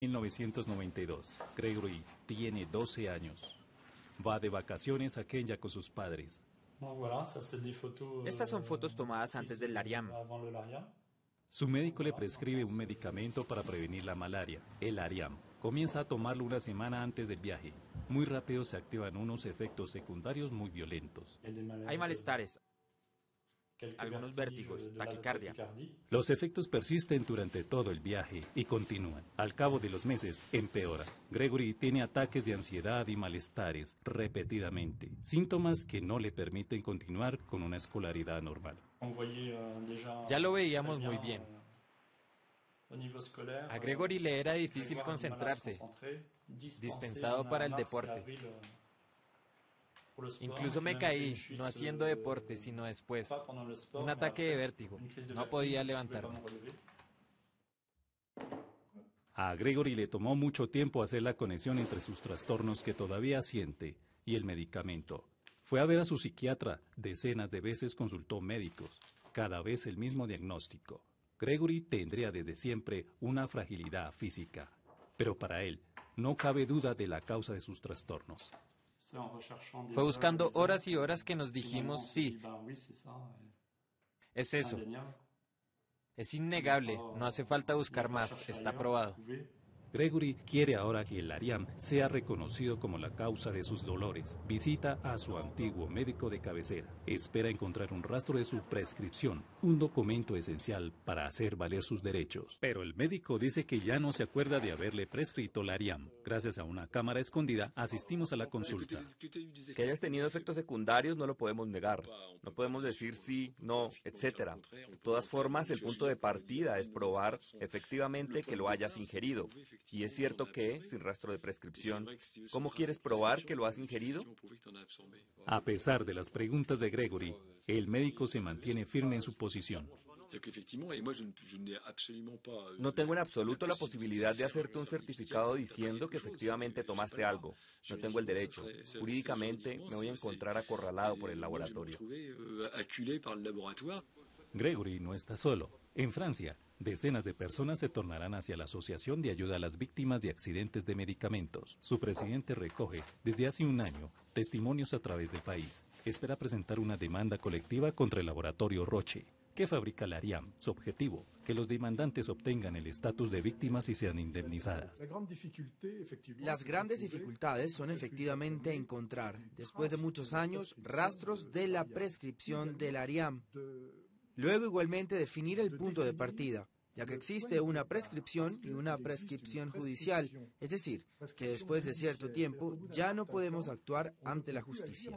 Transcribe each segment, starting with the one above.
1992. Gregory tiene 12 años. Va de vacaciones a Kenia con sus padres. Euh, Estas son fotos tomadas antes del Ariam. Su médico le prescribe un medicamento para prevenir la malaria, el Ariam. Comienza a tomarlo una semana antes del viaje. Muy rápido se activan unos efectos secundarios muy violentos. Hay malestares, algunos vértigos, taquicardia. Los efectos persisten durante todo el viaje y continúan. Al cabo de los meses, empeora. Gregory tiene ataques de ansiedad y malestares repetidamente, síntomas que no le permiten continuar con una escolaridad normal. Euh, ya lo veíamos muy bien. Euh, A Gregory le era euh, difícil concentrarse, dispensado para el deporte. Incluso me caí, no haciendo eh, deporte, sino después. Un ataque de vértigo. No podía levantarme. A Gregory le tomó mucho tiempo hacer la conexión entre sus trastornos que todavía siente y el medicamento. Fue a ver a su psiquiatra, decenas de veces consultó médicos, cada vez el mismo diagnóstico. Gregory tendría desde siempre una fragilidad física, pero para él no cabe duda de la causa de sus trastornos, fue buscando horas y horas que nos dijimos, sí, es eso. Es innegable, no hace falta buscar más, está probado. Gregory quiere ahora que el Ariam sea reconocido como la causa de sus dolores. Visita a su antiguo médico de cabecera. Espera encontrar un rastro de su prescripción, un documento esencial para hacer valer sus derechos. Pero el médico dice que ya no se acuerda de haberle prescrito el Ariam. Gracias a una cámara escondida, asistimos a la consulta. Que hayas tenido efectos secundarios no lo podemos negar. No podemos decir sí, no, etcétera. De todas formas, el punto de partida es probar efectivamente que lo hayas ingerido. Y es cierto que, sin rastro de prescripción, ¿cómo quieres probar que lo has ingerido? A pesar de las preguntas de Gregory, el médico se mantiene firme en su posición. No tengo en absoluto la posibilidad de hacerte un certificado diciendo que efectivamente tomaste algo. No tengo el derecho. Jurídicamente me voy a encontrar acorralado por el laboratorio. Gregory no está solo. En Francia, Decenas de personas se tornarán hacia la Asociación de Ayuda a las Víctimas de Accidentes de Medicamentos. Su presidente recoge, desde hace un año, testimonios a través del país. Espera presentar una demanda colectiva contra el laboratorio Roche, que fabrica la ARIAM. Su objetivo, que los demandantes obtengan el estatus de víctimas y sean indemnizadas. Las grandes dificultades son efectivamente encontrar, después de muchos años, rastros de la prescripción del ARIAM. Luego, igualmente, definir el punto de partida, ya que existe una prescripción y una prescripción judicial, es decir, que después de cierto tiempo ya no podemos actuar ante la justicia.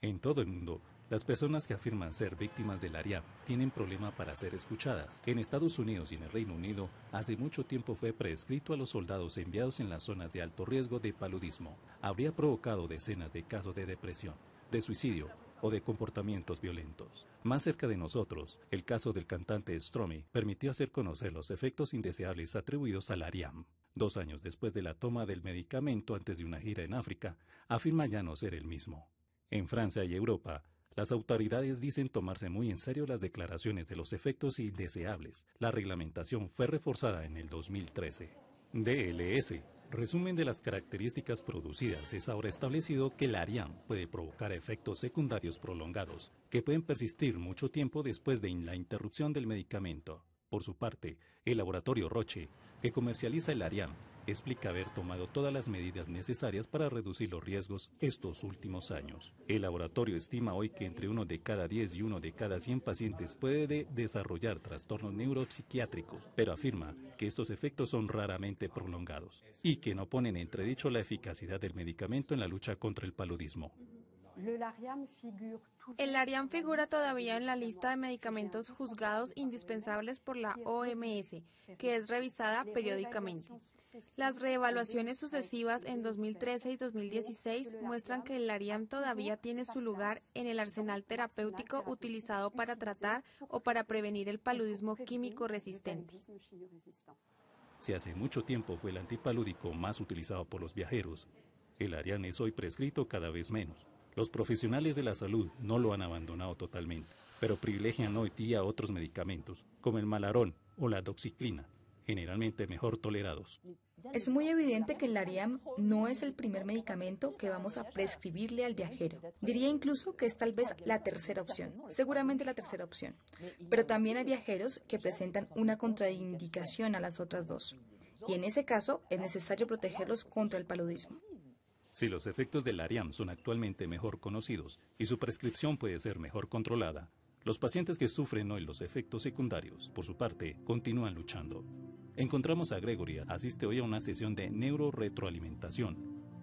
En todo el mundo, las personas que afirman ser víctimas del ARIA tienen problema para ser escuchadas. En Estados Unidos y en el Reino Unido, hace mucho tiempo fue prescrito a los soldados enviados en las zonas de alto riesgo de paludismo. Habría provocado decenas de casos de depresión, de suicidio o de comportamientos violentos. Más cerca de nosotros, el caso del cantante Stromy permitió hacer conocer los efectos indeseables atribuidos al Ariam. Dos años después de la toma del medicamento antes de una gira en África, afirma ya no ser el mismo. En Francia y Europa, las autoridades dicen tomarse muy en serio las declaraciones de los efectos indeseables. La reglamentación fue reforzada en el 2013. DLS Resumen de las características producidas es ahora establecido que el ARIAM puede provocar efectos secundarios prolongados, que pueden persistir mucho tiempo después de la interrupción del medicamento. Por su parte, el laboratorio Roche, que comercializa el ARIAM, explica haber tomado todas las medidas necesarias para reducir los riesgos estos últimos años. El laboratorio estima hoy que entre uno de cada 10 y uno de cada 100 pacientes puede desarrollar trastornos neuropsiquiátricos, pero afirma que estos efectos son raramente prolongados y que no ponen en entredicho la eficacia del medicamento en la lucha contra el paludismo. El Lariam figura todavía en la lista de medicamentos juzgados indispensables por la OMS, que es revisada periódicamente. Las reevaluaciones sucesivas en 2013 y 2016 muestran que el Lariam todavía tiene su lugar en el arsenal terapéutico utilizado para tratar o para prevenir el paludismo químico resistente. Si hace mucho tiempo fue el antipalúdico más utilizado por los viajeros, el Arián es hoy prescrito cada vez menos. Los profesionales de la salud no lo han abandonado totalmente, pero privilegian hoy día otros medicamentos, como el malarón o la doxiclina, generalmente mejor tolerados. Es muy evidente que el Lariam no es el primer medicamento que vamos a prescribirle al viajero. Diría incluso que es tal vez la tercera opción, seguramente la tercera opción. Pero también hay viajeros que presentan una contraindicación a las otras dos. Y en ese caso es necesario protegerlos contra el paludismo. Si los efectos del Ariam son actualmente mejor conocidos y su prescripción puede ser mejor controlada, los pacientes que sufren hoy los efectos secundarios, por su parte, continúan luchando. Encontramos a Gregory, asiste hoy a una sesión de neuroretroalimentación,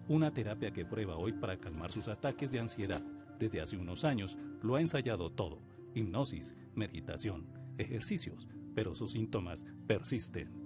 una terapia que prueba hoy para calmar sus ataques de ansiedad. Desde hace unos años lo ha ensayado todo, hipnosis, meditación, ejercicios, pero sus síntomas persisten.